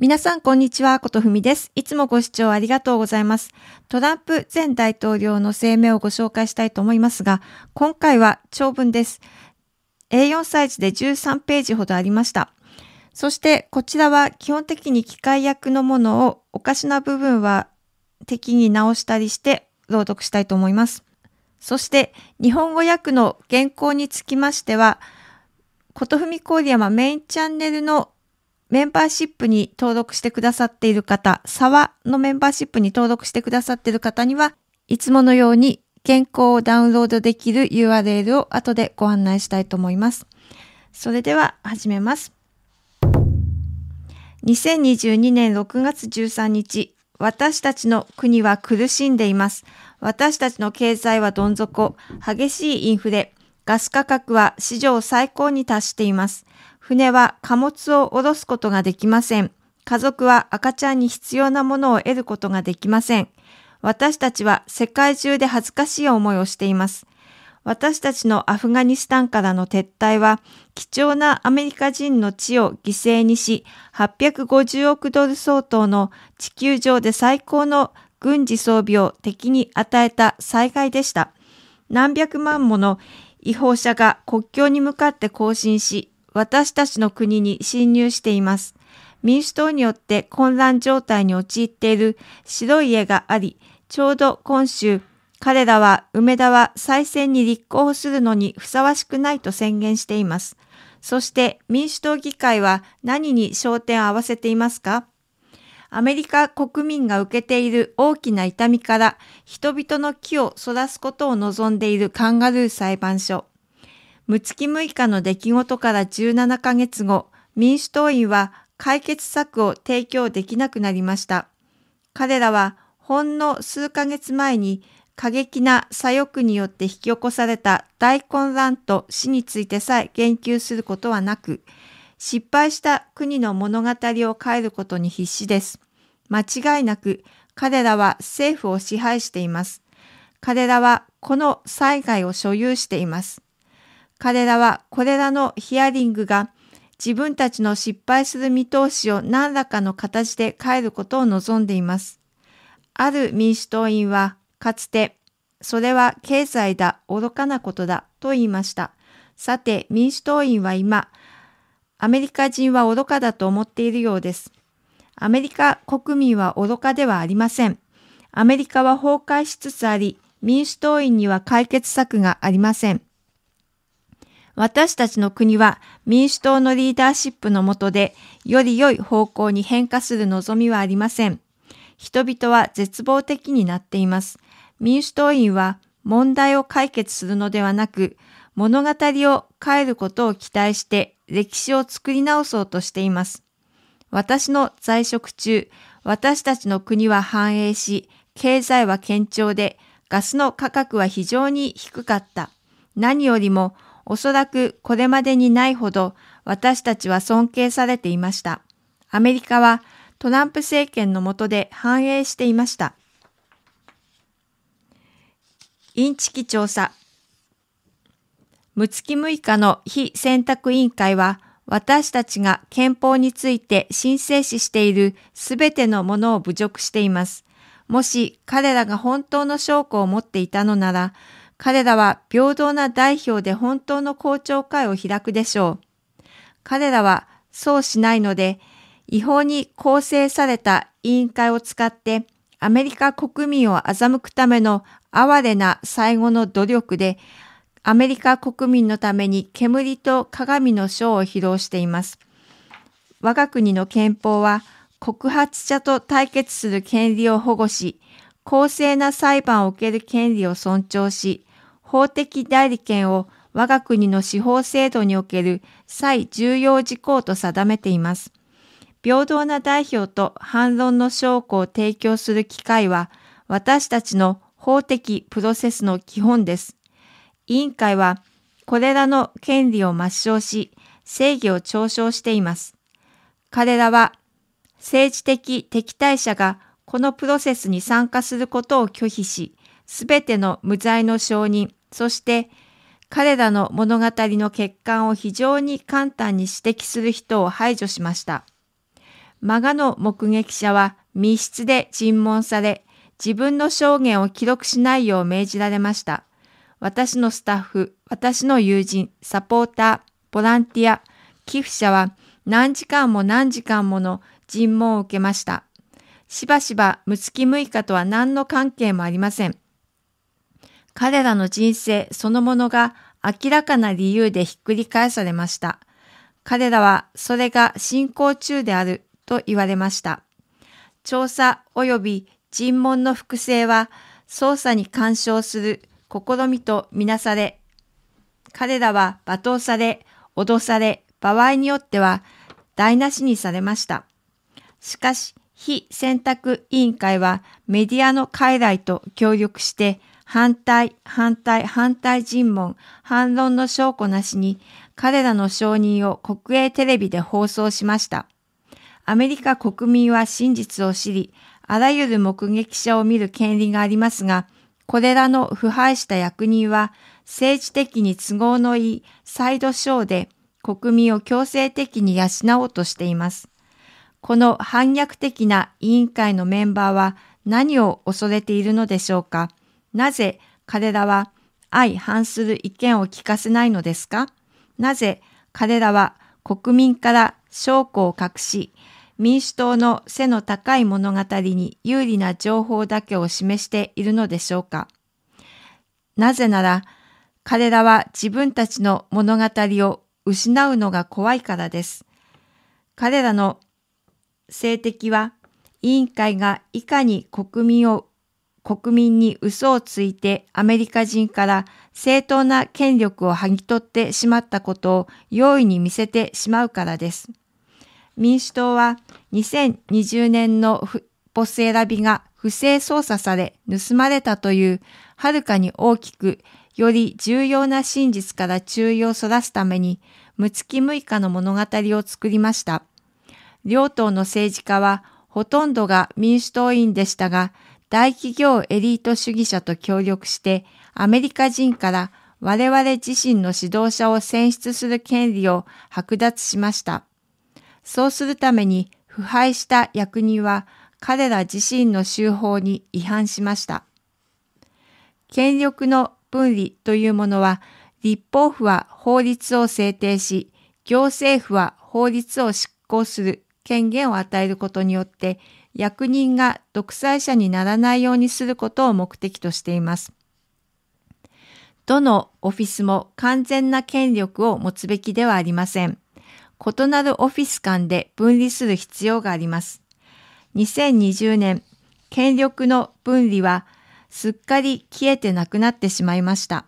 皆さん、こんにちは。ことふみです。いつもご視聴ありがとうございます。トランプ前大統領の声明をご紹介したいと思いますが、今回は長文です。A4 サイズで13ページほどありました。そして、こちらは基本的に機械役のものを、おかしな部分は敵に直したりして朗読したいと思います。そして、日本語訳の原稿につきましては、ことふみコーアマメインチャンネルのメンバーシップに登録してくださっている方、沢のメンバーシップに登録してくださっている方には、いつものように原稿をダウンロードできる URL を後でご案内したいと思います。それでは始めます。2022年6月13日、私たちの国は苦しんでいます。私たちの経済はどん底、激しいインフレ、ガス価格は史上最高に達しています。船は貨物を下ろすことができません。家族は赤ちゃんに必要なものを得ることができません。私たちは世界中で恥ずかしい思いをしています。私たちのアフガニスタンからの撤退は、貴重なアメリカ人の地を犠牲にし、850億ドル相当の地球上で最高の軍事装備を敵に与えた災害でした。何百万もの違法者が国境に向かって行進し、私たちの国に侵入しています。民主党によって混乱状態に陥っている白い家があり、ちょうど今週、彼らは梅田は再選に立候補するのにふさわしくないと宣言しています。そして民主党議会は何に焦点を合わせていますかアメリカ国民が受けている大きな痛みから人々の木をそらすことを望んでいるカンガルー裁判所。6月6日の出来事から17ヶ月後、民主党員は解決策を提供できなくなりました。彼らはほんの数ヶ月前に過激な左翼によって引き起こされた大混乱と死についてさえ言及することはなく、失敗した国の物語を変えることに必死です。間違いなく彼らは政府を支配しています。彼らはこの災害を所有しています。彼らはこれらのヒアリングが自分たちの失敗する見通しを何らかの形で変えることを望んでいます。ある民主党員はかつてそれは経済だ、愚かなことだと言いました。さて民主党員は今、アメリカ人は愚かだと思っているようです。アメリカ国民は愚かではありません。アメリカは崩壊しつつあり、民主党員には解決策がありません。私たちの国は民主党のリーダーシップの下でより良い方向に変化する望みはありません。人々は絶望的になっています。民主党員は問題を解決するのではなく、物語を変えることを期待して歴史を作り直そうとしています。私の在職中、私たちの国は繁栄し、経済は堅調で、ガスの価格は非常に低かった。何よりもおそらくこれまでにないほど私たちは尊敬されていました。アメリカはトランプ政権の下で繁栄していました。インチキ調査。6月6日の非選択委員会は、私たちが憲法について申請ししているすべてのものを侮辱しています。もし彼らが本当の証拠を持っていたのなら、彼らは平等な代表で本当の公聴会を開くでしょう。彼らはそうしないので、違法に構成された委員会を使ってアメリカ国民を欺くための哀れな最後の努力で、アメリカ国民のために煙と鏡の章を披露しています。我が国の憲法は告発者と対決する権利を保護し、公正な裁判を受ける権利を尊重し、法的代理権を我が国の司法制度における最重要事項と定めています。平等な代表と反論の証拠を提供する機会は私たちの法的プロセスの基本です。委員会はこれらの権利を抹消し正義を嘲笑しています。彼らは政治的敵対者がこのプロセスに参加することを拒否し、すべての無罪の承認、そして彼らの物語の欠陥を非常に簡単に指摘する人を排除しました。マガの目撃者は密室で尋問され、自分の証言を記録しないよう命じられました。私のスタッフ、私の友人、サポーター、ボランティア、寄付者は何時間も何時間もの尋問を受けました。しばしば、むつき6日とは何の関係もありません。彼らの人生そのものが明らかな理由でひっくり返されました。彼らはそれが進行中であると言われました。調査及び尋問の複製は捜査に干渉する試みとみなされ、彼らは罵倒され、脅され、場合によっては台無しにされました。しかし、非選択委員会はメディアの傀儡と協力して反対、反対、反対尋問、反論の証拠なしに彼らの承認を国営テレビで放送しました。アメリカ国民は真実を知り、あらゆる目撃者を見る権利がありますが、これらの腐敗した役人は政治的に都合のいいサイドショーで国民を強制的に養おうとしています。この反逆的な委員会のメンバーは何を恐れているのでしょうかなぜ彼らは相反する意見を聞かせないのですかなぜ彼らは国民から証拠を隠し、民主党の背の高い物語に有利な情報だけを示しているのでしょうかなぜなら、彼らは自分たちの物語を失うのが怖いからです。彼らの政敵は委員会がいかに国民を国民に嘘をついてアメリカ人から正当な権力を剥ぎ取ってしまったことを容易に見せてしまうからです。民主党は2020年のボス選びが不正操作され盗まれたというはるかに大きくより重要な真実から注意をそらすために、むつき日の物語を作りました。両党の政治家はほとんどが民主党員でしたが、大企業エリート主義者と協力してアメリカ人から我々自身の指導者を選出する権利を剥奪しました。そうするために腐敗した役人は彼ら自身の州法に違反しました。権力の分離というものは、立法府は法律を制定し、行政府は法律を執行する権限を与えることによって役人が独裁者にならないようにすることを目的としています。どのオフィスも完全な権力を持つべきではありません。異なるオフィス間で分離する必要があります。2020年、権力の分離はすっかり消えてなくなってしまいました。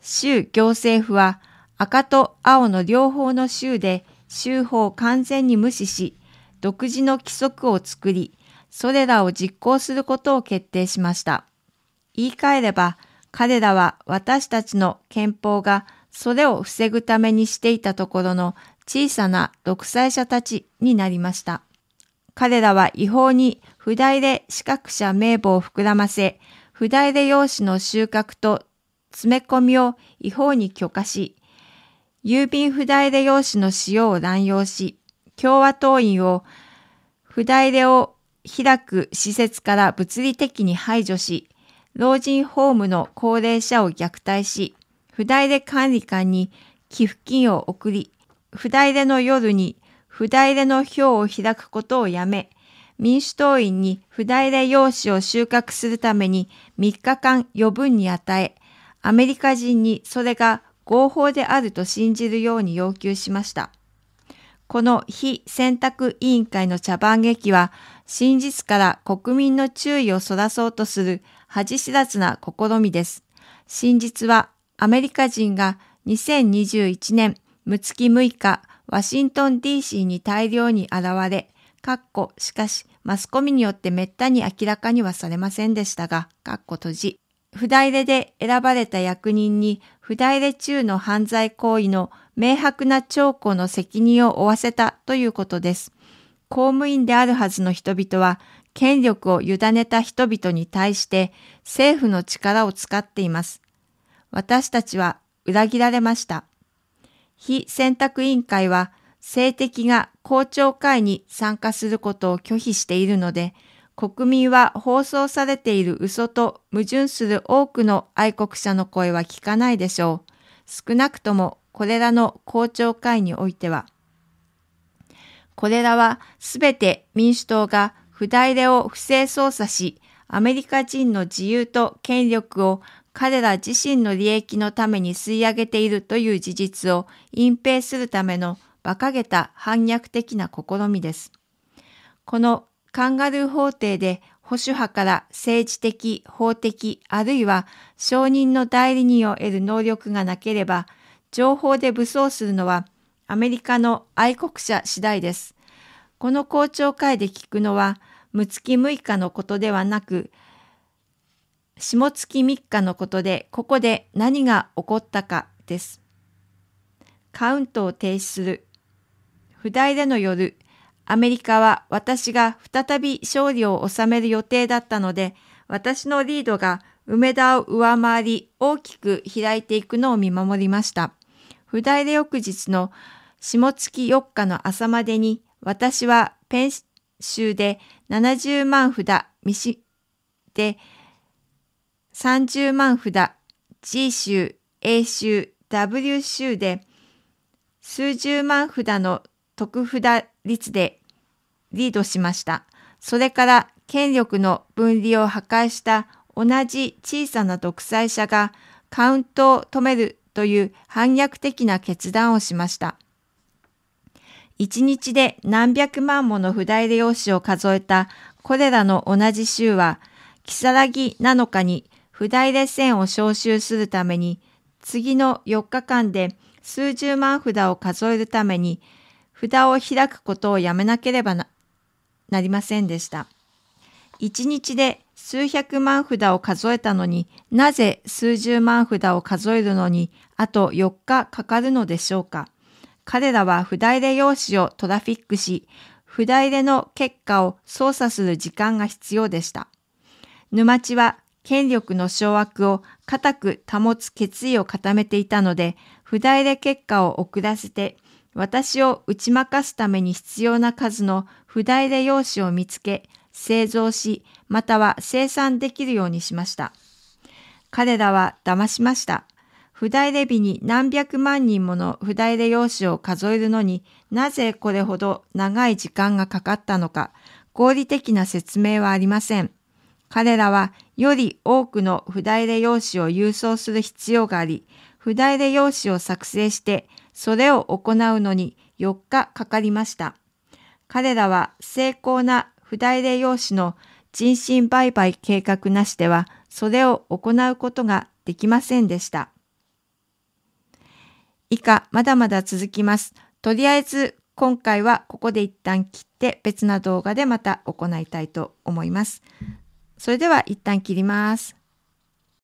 州行政府は赤と青の両方の州で州法を完全に無視し、独自の規則を作り、それらを実行することを決定しました。言い換えれば、彼らは私たちの憲法がそれを防ぐためにしていたところの小さな独裁者たちになりました。彼らは違法に不代で資格者名簿を膨らませ、不代で用紙の収穫と詰め込みを違法に許可し、郵便不代で用紙の使用を乱用し、共和党員を不代でを開く施設から物理的に排除し、老人ホームの高齢者を虐待し、不代で管理官に寄付金を送り、不代での夜に不代での票を開くことをやめ、民主党員に不代で用紙を収穫するために3日間余分に与え、アメリカ人にそれが合法であると信じるように要求しました。この非選択委員会の茶番劇は、真実から国民の注意をそらそうとする恥知らずな試みです。真実はアメリカ人が2021年6月6日、ワシントン DC に大量に現れ、かっこしかし、マスコミによって滅多に明らかにはされませんでしたが、かっこ閉じ。札入れで選ばれた役人に不代理中の犯罪行為の明白な兆候の責任を負わせたということです。公務員であるはずの人々は、権力を委ねた人々に対して政府の力を使っています。私たちは裏切られました。非選択委員会は、性的が公聴会に参加することを拒否しているので、国民は放送されている嘘と矛盾する多くの愛国者の声は聞かないでしょう。少なくともこれらの公聴会においては。これらはすべて民主党が札入れを不正捜査し、アメリカ人の自由と権力を彼ら自身の利益のために吸い上げているという事実を隠蔽するための馬鹿げた反逆的な試みです。このカンガルー法廷で保守派から政治的、法的、あるいは証人の代理人を得る能力がなければ、情報で武装するのはアメリカの愛国者次第です。この公聴会で聞くのは、六月6日のことではなく、下月3日のことで、ここで何が起こったかです。カウントを停止する。不代での夜、アメリカは私が再び勝利を収める予定だったので、私のリードが梅田を上回り大きく開いていくのを見守りました。不代で翌日の下月4日の朝までに私はペン州で70万札、ミシで30万札、G 州、A 州、W 州で数十万札の徳札率でリードしました。それから権力の分離を破壊した同じ小さな独裁者がカウントを止めるという反逆的な決断をしました。一日で何百万もの札入れ用紙を数えたこれらの同じ州は、如月7日に札入れ線を招集するために、次の4日間で数十万札を数えるために札を開くことをやめなければななりませんでした。一日で数百万札を数えたのになぜ数十万札を数えるのにあと4日かかるのでしょうか彼らは札入れ用紙をトラフィックし札入れの結果を操作する時間が必要でした。沼地は権力の掌握を固く保つ決意を固めていたので札入れ結果を遅らせて私を打ち負かすために必要な数の不代で用紙を見つけ、製造し、または生産できるようにしました。彼らは騙しました。不代レビに何百万人もの不代れ用紙を数えるのになぜこれほど長い時間がかかったのか、合理的な説明はありません。彼らはより多くの不代れ用紙を郵送する必要があり、不代れ用紙を作成してそれを行うのに4日かかりました。彼らは精巧な不代理用紙の人身売買計画なしではそれを行うことができませんでした。以下、まだまだ続きます。とりあえず今回はここで一旦切って別な動画でまた行いたいと思います。それでは一旦切ります。